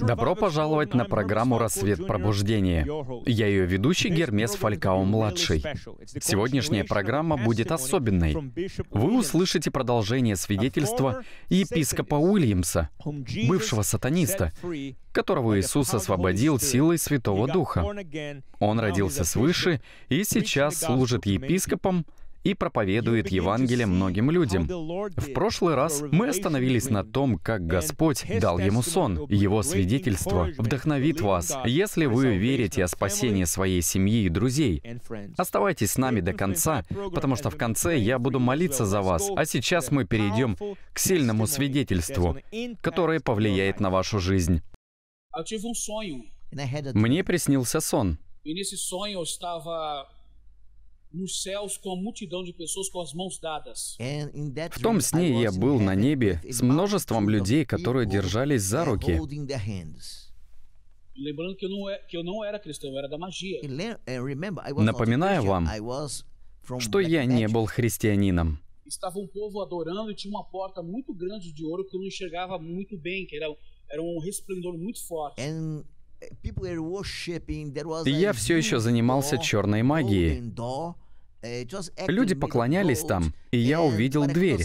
Добро пожаловать на программу «Рассвет пробуждения». Я ее ведущий Гермес Фалькао-младший. Сегодняшняя программа будет особенной. Вы услышите продолжение свидетельства епископа Уильямса, бывшего сатаниста, которого Иисус освободил силой Святого Духа. Он родился свыше и сейчас служит епископом и проповедует Евангелие многим людям. В прошлый раз мы остановились на том, как Господь дал ему сон. Его свидетельство вдохновит вас, если вы верите о спасении своей семьи и друзей. Оставайтесь с нами до конца, потому что в конце я буду молиться за вас. А сейчас мы перейдем к сильному свидетельству, которое повлияет на вашу жизнь. Um Мне приснился сон. E nos céus com a multidão de pessoas com as mãos dadas. В том сне я был на небе с множеством людей, которые держались за руки. Lembrando que eu não, é, que eu não era cristão, era da magia. Напоминаю вам, что я не был христианином. Estava um povo adorando e tinha uma porta muito grande de ouro que eu não enxergava muito bem, que era, era um resplendor muito forte. И я все еще занимался черной магией. Э, Люди поклонялись там, и я увидел дверь,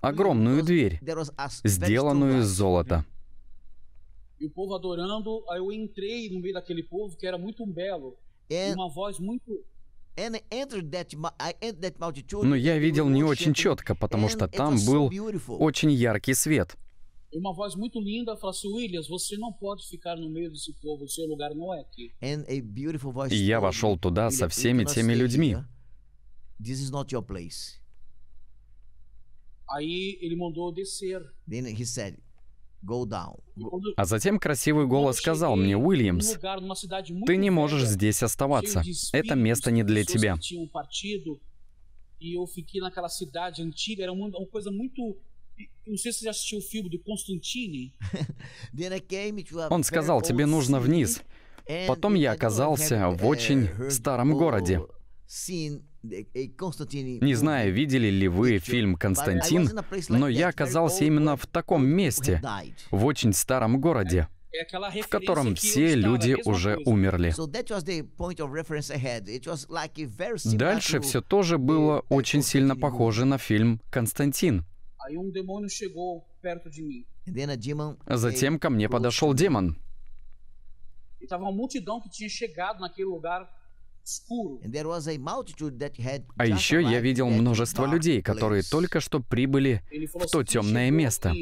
огромную дверь, сделанную из золота. E um e но ну, я видел не очень четко, потому что там был очень яркий свет. E uma voz muito linda fala assim: Williams, você não pode ficar no meio desse povo, o seu lugar não é aqui. И я вошел туда со всеми теми людьми. This is not your place. Aí ele mandou descer. Then he said, Go down. А затем красивый голос сказал мне, Уильямс, ты не можешь здесь оставаться. Это место не для тебя. E eu fiquei naquela cidade antiga, era uma coisa muito Não sei se você assistiu o filme do Constantine. Он сказал, тебе нужно вниз. Потом я оказался в очень старом городе. Э, Не знаю, видели ли вы фильм «Константин», но я оказался именно в таком месте, в очень старом городе в котором все люди уже умерли. Дальше все тоже было очень сильно похоже на фильм «Константин». Um Затем ко мне подошел демон. E а еще я видел множество людей, которые только что прибыли в то темное место.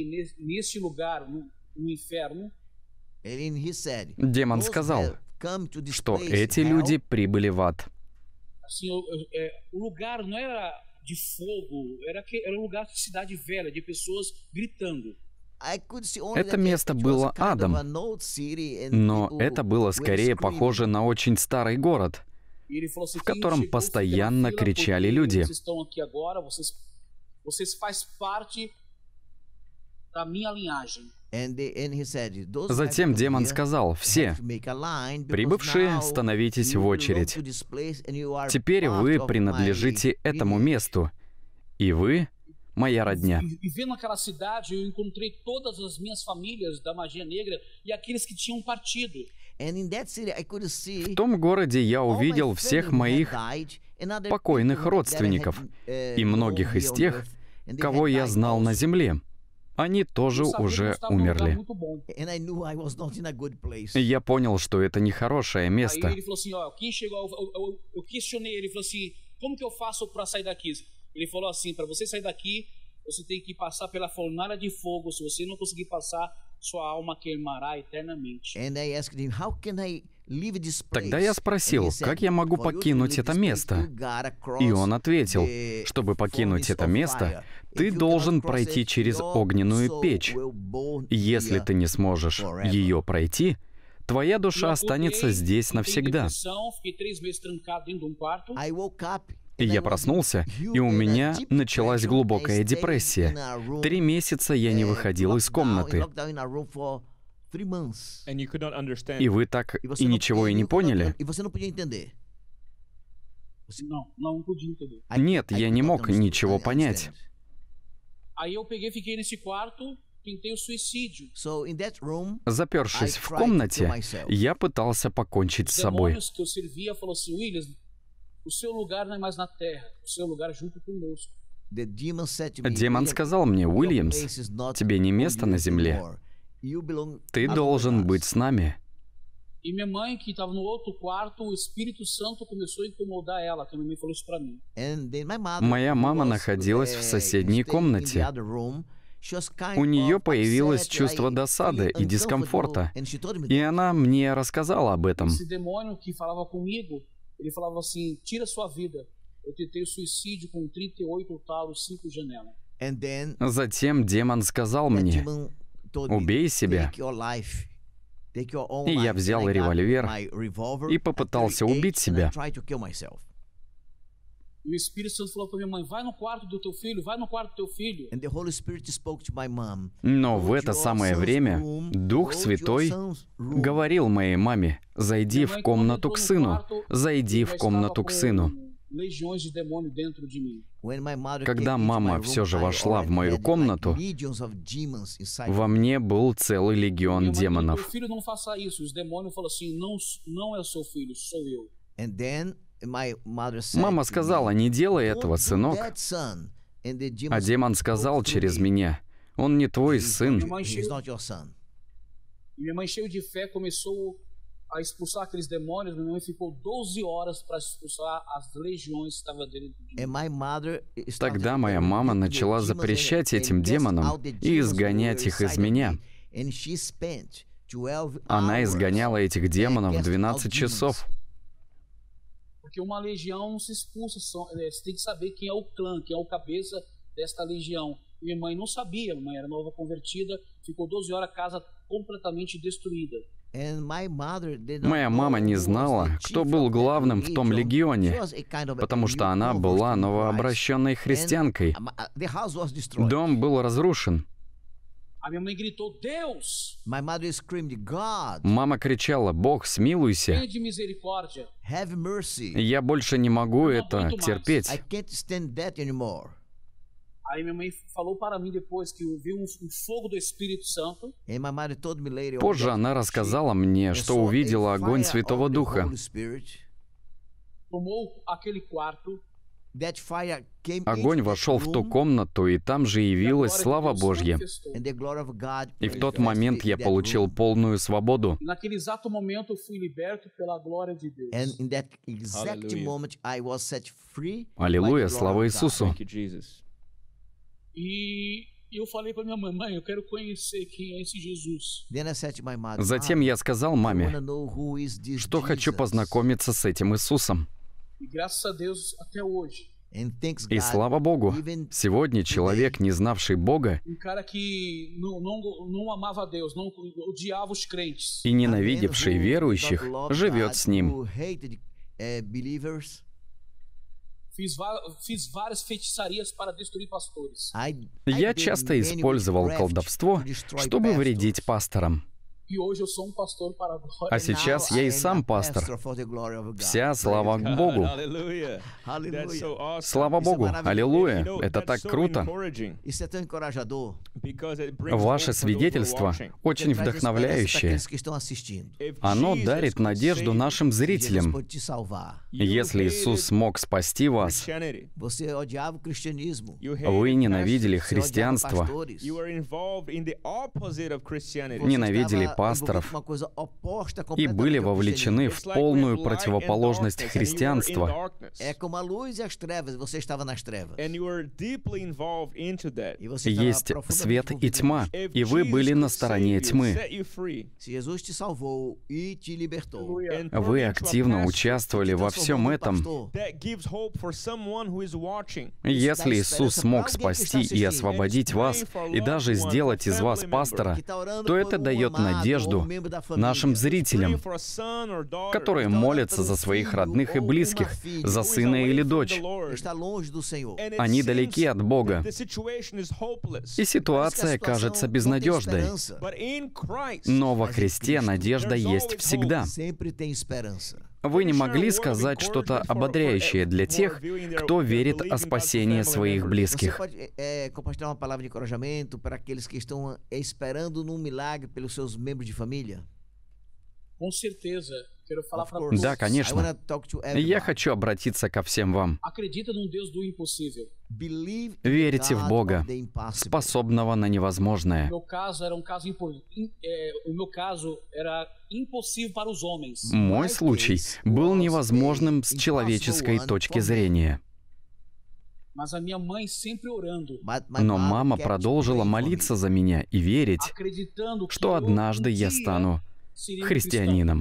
Демон сказал, что эти люди прибыли в ад de fogo, era, que, era um lugar de cidade velha, de pessoas gritando. Это место было адом, но это было скорее похоже на очень старый город, e в котором постоянно кричали люди. Vocês Затем демон сказал, «Все, прибывшие, становитесь в очередь. Теперь вы принадлежите этому месту, и вы — моя родня». В том городе я увидел всех моих покойных родственников uh, и многих из тех, кого я знал на земле — они тоже уже умерли. Я понял, что это E место. Ele falou assim, assim para assim, você sair daqui, você tem que passar pela fornalha de fogo. Se você não conseguir passar, sua alma queimará eternamente. And I asked him, how can I Тогда я спросил, как я могу покинуть это место? И он ответил, чтобы покинуть это место, ты должен пройти через огненную печь. Если ты не сможешь ее пройти, твоя душа останется здесь навсегда. Я проснулся, и у меня началась глубокая депрессия. Три месяца я не выходил из комнаты. И вы так и ничего и не поняли? Нет, я не мог ничего понять. Запершись в комнате, я пытался покончить с собой. Демон сказал мне, Уильямс, тебе не место на земле. Ты должен быть с нами. E minha mãe, que estava no outro quarto, o Espírito Santo incomodar ela, que a falou isso para mim. Моя мама находилась в соседней комнате. У нее появилось чувство досады и дискомфорта, и она мне рассказала об этом. E Затем демон сказал мне, «Убей себя». И я взял револьвер и попытался убить себя. E Но в это самое время Дух Святой говорил моей маме: зайди в комнату к сыну, зайди в комнату к сыну. Когда мама все же вошла в мою комнату, во мне был целый легион демонов. Мама сказала, не делай этого, сынок. А демон сказал через меня, он не твой сын. a expulsar aqueles demônios, minha mãe ficou 12 horas para expulsar as legiões que estavam dentro de Тогда моя мама начала запрещать этим демонам и изгонять их из меня. Она изгоняла этих демонов 12 часов. Porque uma legião não se expulsa, é, você tem que saber quem é o clã, quem é o cabeça desta legião. Minha mãe não sabia, minha mãe era nova convertida, ficou 12 horas a casa completamente destruída. Моя мама не знала, кто был главным в том легионе, потому что она была новообращенной христианкой. Uh, uh, Дом был разрушен. А мама кричала, «Бог, смилуйся!» Я больше не могу это терпеть. Aí minha mãe falou para mim depois que viu um, um, fogo do Espírito Santo. Позже она рассказала мне, что увидела огонь Святого Духа. Огонь вошел в ту комнату, и там же явилась слава Божья. И в тот момент я получил полную свободу. Аллилуйя, слава Иисусу! Затем я сказал маме, что хочу познакомиться с этим Иисусом. E и слава Богу, сегодня человек, не знавший Бога, um и ненавидевший верующих, живет с ним. Я часто использовал колдовство, чтобы вредить пасторам. Um а сейчас я и сам пастор. Вся слава Богу. Слава Богу. Аллилуйя. Это так круто. Ваше свидетельство очень вдохновляющее. Оно дарит надежду нашим зрителям. Если Иисус мог спасти вас, вы ненавидели христианство, ненавидели пастора, пасторов и были вовлечены в полную противоположность христианства. Есть свет и тьма, и вы были на стороне тьмы. Вы активно участвовали во всем этом. Если Иисус смог спасти и освободить вас, и даже сделать из вас пастора, то это дает надежду надежду нашим зрителям, которые молятся за своих родных и близких, за сына или дочь. Они далеки от Бога, и ситуация кажется безнадежной. Но во Христе надежда есть всегда. Вы не могли сказать что-то ободряющее для тех, кто верит о спасении своих близких? Com да, конечно. Я хочу обратиться ко всем вам. Верите в Бога, способного на невозможное. Um мой случай был невозможным с человеческой точки зрения. Но мама продолжила молиться за меня и верить, что однажды я um стану христианином.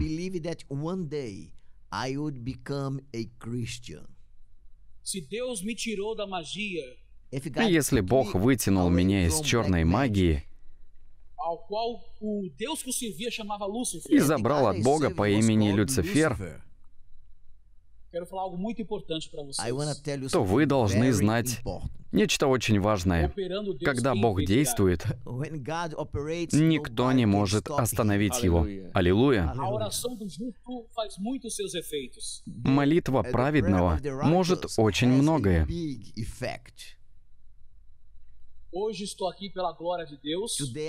Если Бог вытянул меня из черной магии и забрал от Бога по имени Люцифер, то вы должны знать нечто очень важное. Когда Бог действует, никто не может остановить Его. Аллилуйя! Молитва праведного может очень многое.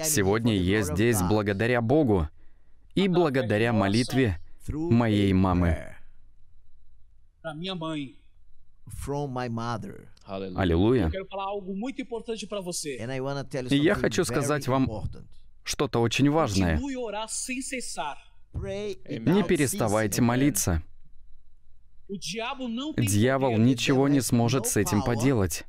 Сегодня я здесь благодаря Богу и благодаря молитве моей мамы para minha mãe. From my mother. Аллилуйя. И я хочу сказать вам что-то очень важное. Не переставайте молиться. Дьявол ничего не сможет с этим поделать.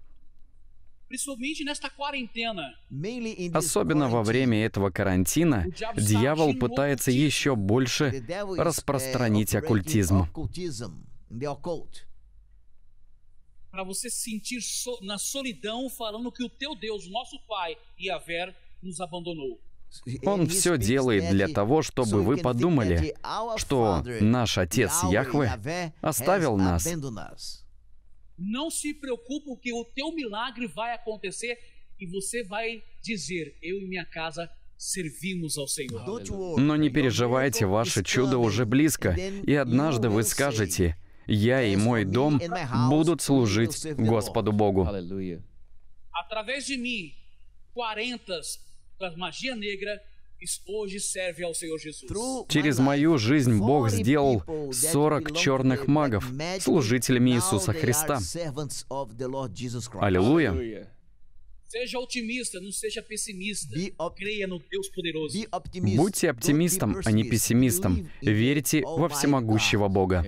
Особенно во время этого карантина дьявол um пытается еще больше uh, распространить оккультизм the occult. Para você sentir so, na solidão falando que o teu Deus, nosso Pai, Yahvé, nos abandonou. Он все делает для того, чтобы вы подумали, что наш Отец Яхве оставил нас. Não se preocupe, porque o teu milagre vai acontecer e você vai dizer: Eu e minha casa servimos ao Senhor. Но не переживайте, ваше чудо уже близко, и однажды вы скажете – я и мой дом будут служить Господу Богу. Через мою жизнь Бог сделал 40 черных магов, служителями Иисуса Христа. Аллилуйя! Будьте оптимистом, а не пессимистом. Верьте во всемогущего Бога.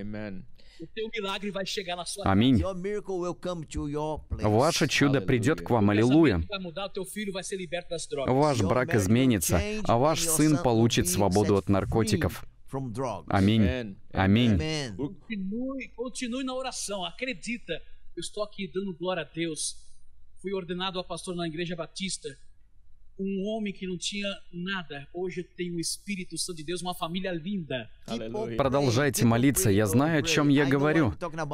O teu milagre vai chegar na sua Amém. Ваше чудо придет к вам, аллилуйя. Ваш брак изменится, а ваш сын получит свободу от наркотиков. Аминь. Аминь. Continue na oração, acredita. Eu estou aqui dando glória a Deus. Fui ordenado a pastor na Igreja Batista um homem que não tinha nada, hoje tem o Espírito Santo de Deus, uma família linda. Продолжайте молиться. Я знаю, о чем я говорю.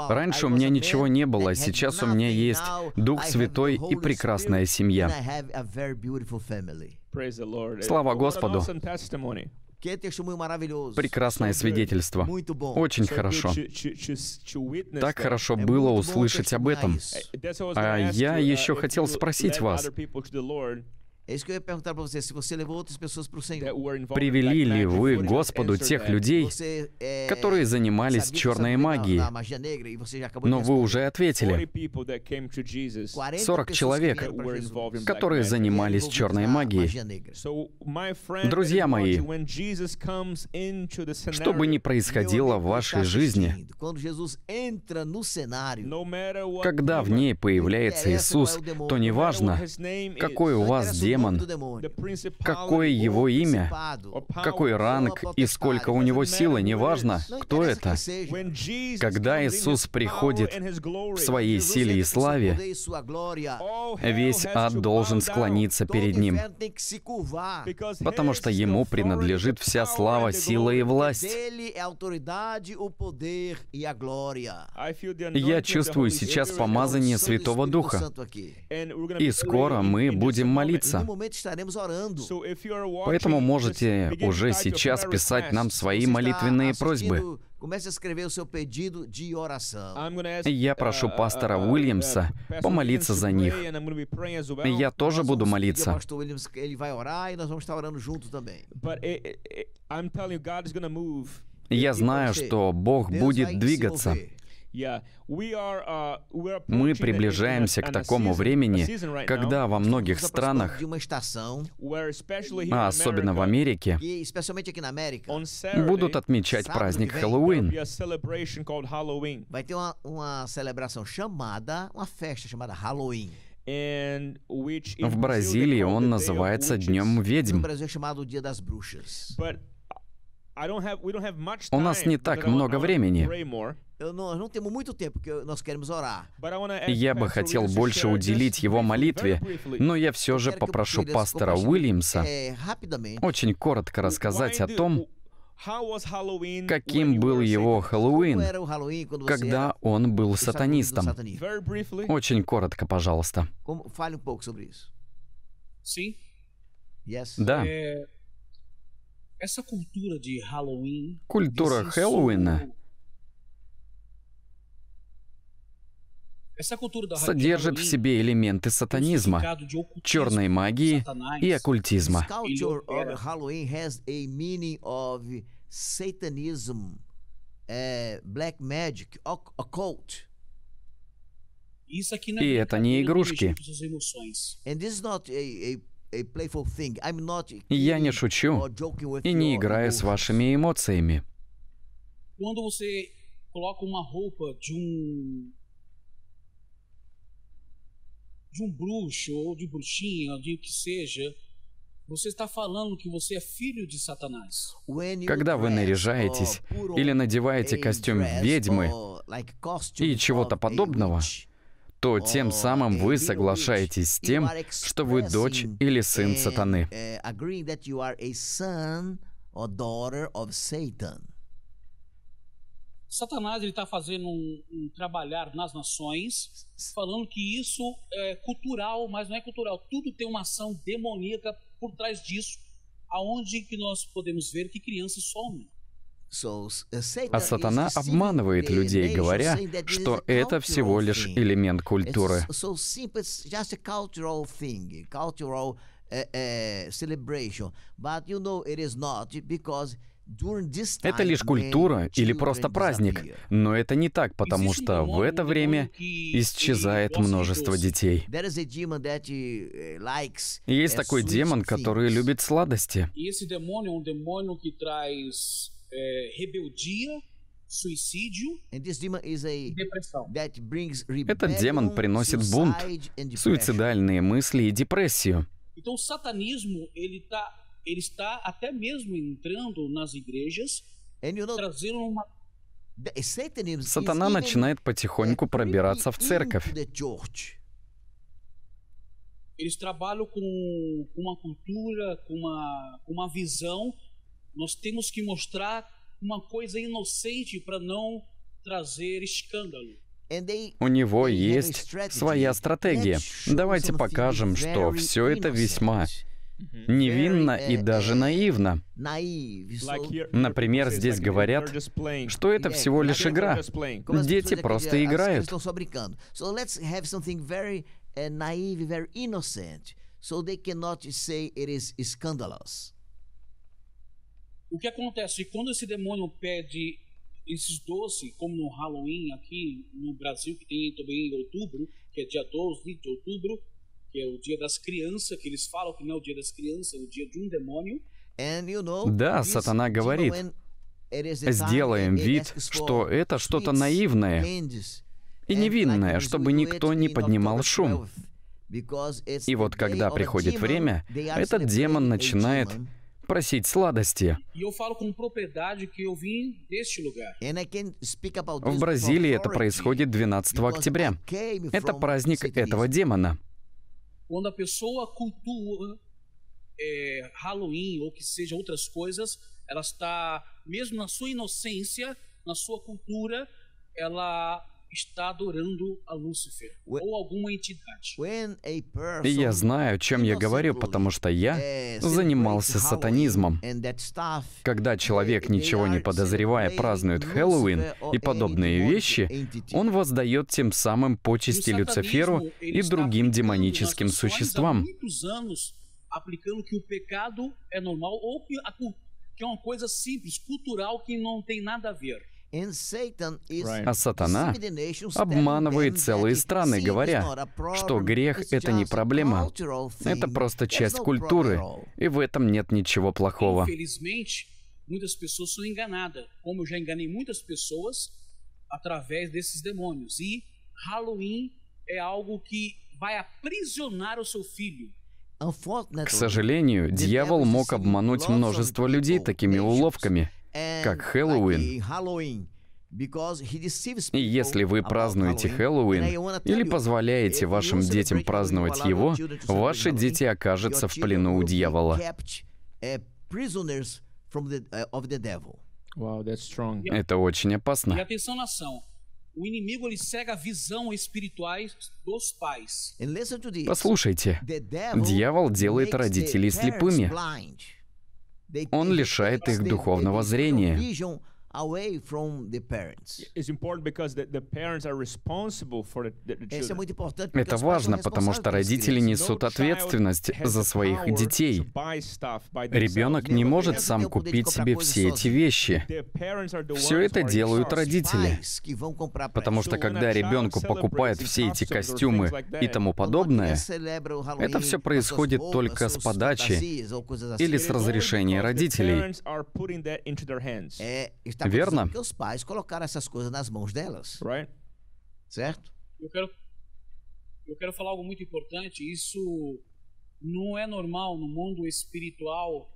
Раньше у меня ничего не было, сейчас у меня есть Дух Святой и прекрасная семья. Слава Господу! Прекрасное свидетельство. Очень хорошо. Так хорошо было услышать об этом. А я еще хотел спросить вас, Привели ли вы Господу тех людей, которые занимались черной магией? E Но вы уже ответили. 40 человек, которые занимались черной магией. Друзья мои, что бы ни происходило в вашей жизни, когда в ней появляется Иисус, то неважно, какой у вас день, демон, какое его имя, какой ранг и сколько у него силы, неважно, кто это. Когда Иисус приходит в своей силе и славе, весь ад должен склониться перед Ним, потому что Ему принадлежит вся слава, сила и власть. Я чувствую сейчас помазание Святого Духа, и скоро мы будем молиться. Поэтому можете уже сейчас писать нам свои молитвенные просьбы. Я прошу uh, пастора uh, uh, Уильямса помолиться за них. Я тоже буду молиться. E Я знаю, что Бог будет двигаться. Uh, Мы приближаемся к такому времени, когда во многих странах, а особенно в Америке, будут отмечать праздник Хэллоуин. В Бразилии он называется Днем ведьм. Um uh, У нас не так много времени, я бы хотел больше уделить его молитве, но я все же попрошу пастора Уильямса э, очень коротко рассказать о том, каким был его Хэллоуин, когда он был сатанистом. Очень коротко, пожалуйста. Um да. Э, Культура Хэллоуина содержит в себе элементы um сатанизма, черной магии и оккультизма. И это не игрушки. Я не шучу и не играю с вашими эмоциями de um bruxo ou de um bruxinha, ou de que seja, você está falando que você é filho de Satanás. Когда вы наряжаетесь или надеваете костюм ведьмы и чего-то подобного, то тем самым вы соглашаетесь с тем, что вы дочь или сын сатаны. Э, Satanás está fazendo um, um, trabalhar nas nações, falando que isso é cultural, mas não é cultural. Tudo tem uma ação demoníaca por trás disso, aonde que nós podemos ver que crianças somem. А сатана обманывает людей, говоря, что это всего лишь элемент культуры. Celebration, but you know it is not because Это лишь культура или просто праздник, но это не так, потому что в это время исчезает множество детей. Uh, Есть такой демон, который любит сладости. Um e Этот демон приносит бунт, суицидальные мысли и депрессию. ele está até mesmo entrando nas igrejas, trazendo uma eh, Сатана начинает потихоньку пробираться в церковь. Eles trabalham com, uma cultura, com uma, com uma visão. Nós temos que mostrar uma coisa inocente para não trazer escândalo. У него есть своя стратегия. Давайте покажем, что все это весьма невинно и даже наивно. Например, здесь говорят, что это всего лишь игра. Дети просто играют. O que acontece? E quando esse demônio pede esses doces, como no Halloween aqui no Brasil, que tem também em outubro, que é dia 12 de outubro, que é o dia das crianças, que eles falam que não é o dia das crianças, é o dia de um demônio. Да, сатана говорит, сделаем вид, что это что-то наивное и невинное, чтобы никто не поднимал шум. И вот когда приходит время, этот демон начинает просить сладости. В Бразилии это происходит 12 октября. Это праздник этого демона. Quando a pessoa cultua é, Halloween ou que seja outras coisas, ela está, mesmo na sua inocência, na sua cultura, ela está adorando a Lúcifer ou alguma entidade. И я знаю, чем я говорю, потому что я занимался сатанизмом. Когда человек, ничего не подозревая, празднует Хэллоуин и подобные вещи, он воздает тем самым почести ну, Люциферу и другим демоническим существам. que é uma coisa simples, cultural, que não tem nada a ver. А сатана обманывает целые страны, говоря, что грех — это не проблема, это просто часть культуры, и в этом нет ничего плохого. E К сожалению, дьявол мог обмануть множество людей такими уловками, как Хэллоуин. И если вы празднуете Хэллоуин или позволяете вашим детям праздновать его, ваши дети окажутся в плену у дьявола. Uh, uh, Это очень опасно. Послушайте, дьявол делает родителей слепыми. Он лишает их духовного зрения away from the parents. It's important because the, the parents are responsible for the, the children. Это важно, потому что родители несут ответственность за своих детей. Ребенок не может сам купить себе все эти вещи. Все это делают родители. Потому что когда ребенку покупают все эти костюмы и тому подобное, это все происходит только с подачи или с разрешения родителей. Tá Verna? Porque os pais colocaram essas coisas nas mãos delas. Right. Certo? Eu quero, eu quero falar algo muito importante. Isso não é normal no mundo espiritual.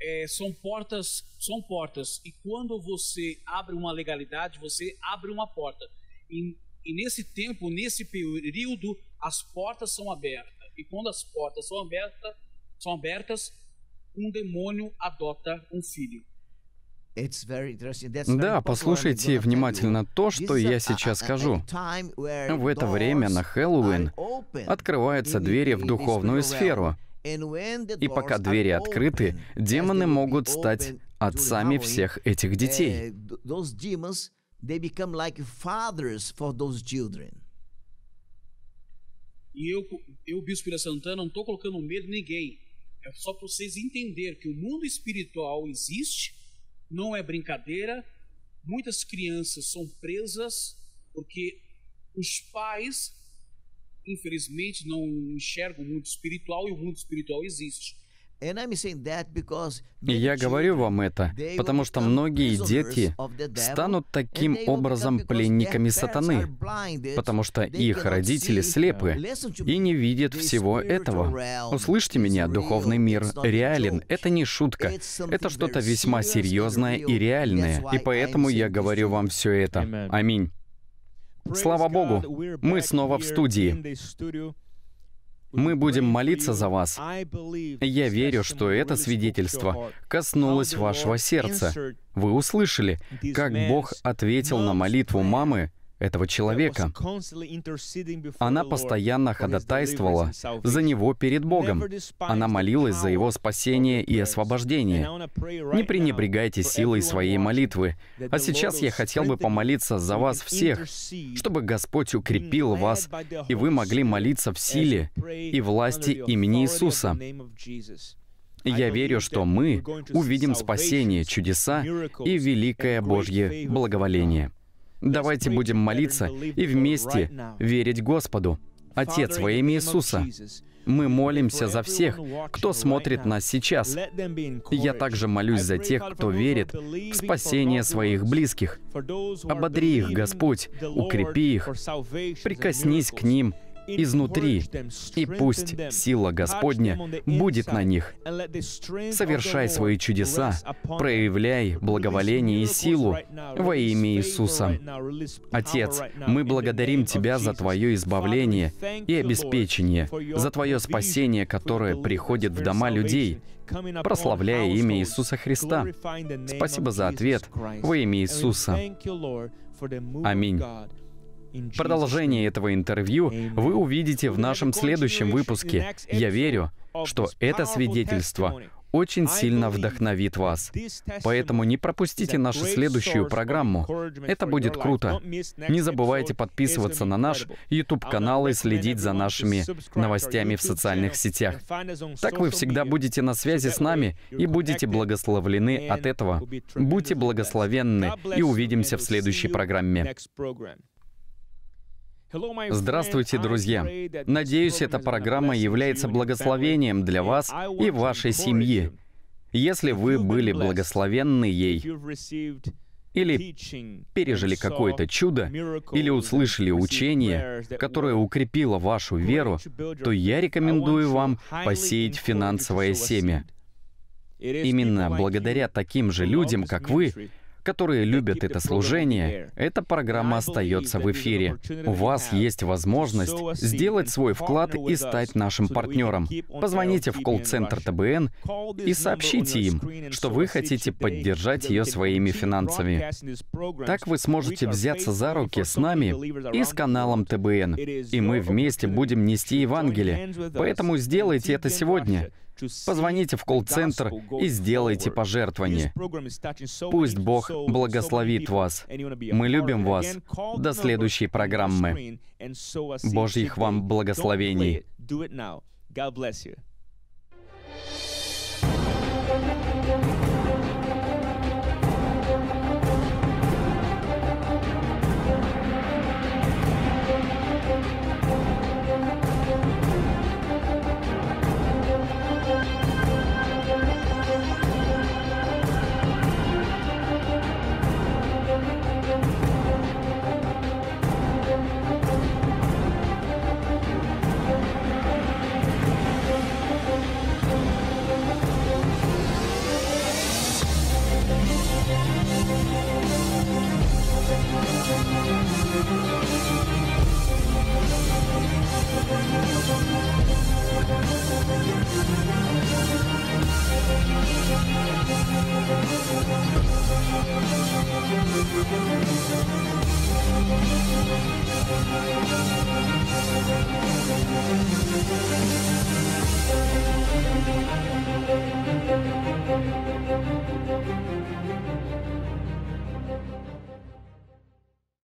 É, são portas, são portas. E quando você abre uma legalidade, você abre uma porta. E, e nesse tempo, nesse período, as portas são abertas. E quando as portas são abertas, são abertas, um demônio adota um filho. Да, послушайте внимательно то, что я сейчас скажу. В это время на Хэллоуин открываются двери в духовную сферу. И пока двери открыты, демоны могут стать отцами всех этих детей. Э, e e não é brincadeira. Muitas crianças são presas porque os pais, infelizmente, não enxergam o mundo espiritual e o mundo espiritual existe. И я говорю вам это, потому что многие дети станут таким образом пленниками сатаны, потому что их родители слепы и не видят всего этого. Услышьте меня, духовный мир реален. Это не шутка. Это что-то весьма серьезное и реальное. И поэтому я говорю вам все это. Аминь. Слава Богу, мы снова в студии. Мы будем молиться за вас. Я верю, что это свидетельство коснулось вашего сердца. Вы услышали, как Бог ответил на молитву мамы, этого человека. Она постоянно ходатайствовала за него перед Богом. Она молилась за его спасение и освобождение. Не пренебрегайте силой своей молитвы. А сейчас я хотел бы помолиться за вас всех, чтобы Господь укрепил вас, и вы могли молиться в силе и власти имени Иисуса. Я верю, что мы увидим спасение, чудеса и великое Божье благоволение. Давайте будем молиться и вместе верить Господу. Отец, во имя Иисуса, мы молимся за всех, кто смотрит нас сейчас. Я также молюсь за тех, кто верит в спасение своих близких. Ободри их, Господь, укрепи их, прикоснись к ним изнутри, и пусть сила Господня будет на них. Совершай свои чудеса, проявляй благоволение и силу во имя Иисуса. Отец, мы благодарим Тебя за Твое избавление и обеспечение, за Твое спасение, которое приходит в дома людей, прославляя имя Иисуса Христа. Спасибо за ответ во имя Иисуса. Аминь. Продолжение этого интервью вы увидите в нашем следующем выпуске. Я верю, что это свидетельство очень сильно вдохновит вас. Поэтому не пропустите нашу следующую программу. Это будет круто. Не забывайте подписываться на наш YouTube-канал и следить за нашими новостями в социальных сетях. Так вы всегда будете на связи с нами и будете благословлены от этого. Будьте благословенны и увидимся в следующей программе. Здравствуйте, друзья. Надеюсь, эта программа является благословением для вас и вашей семьи. Если вы были благословенны ей, или пережили какое-то чудо, или услышали учение, которое укрепило вашу веру, то я рекомендую вам посеять финансовое семя. Именно благодаря таким же людям, как вы, которые любят это служение, эта программа остается в эфире. У вас есть возможность сделать свой вклад и стать нашим партнером. Позвоните в колл-центр ТБН и сообщите им, что вы хотите поддержать ее своими финансами. Так вы сможете взяться за руки с нами и с каналом ТБН, и мы вместе будем нести Евангелие. Поэтому сделайте это сегодня. Позвоните в колл-центр и сделайте пожертвование. Пусть Бог благословит вас. Мы любим вас. До следующей программы. Божьих вам благословений.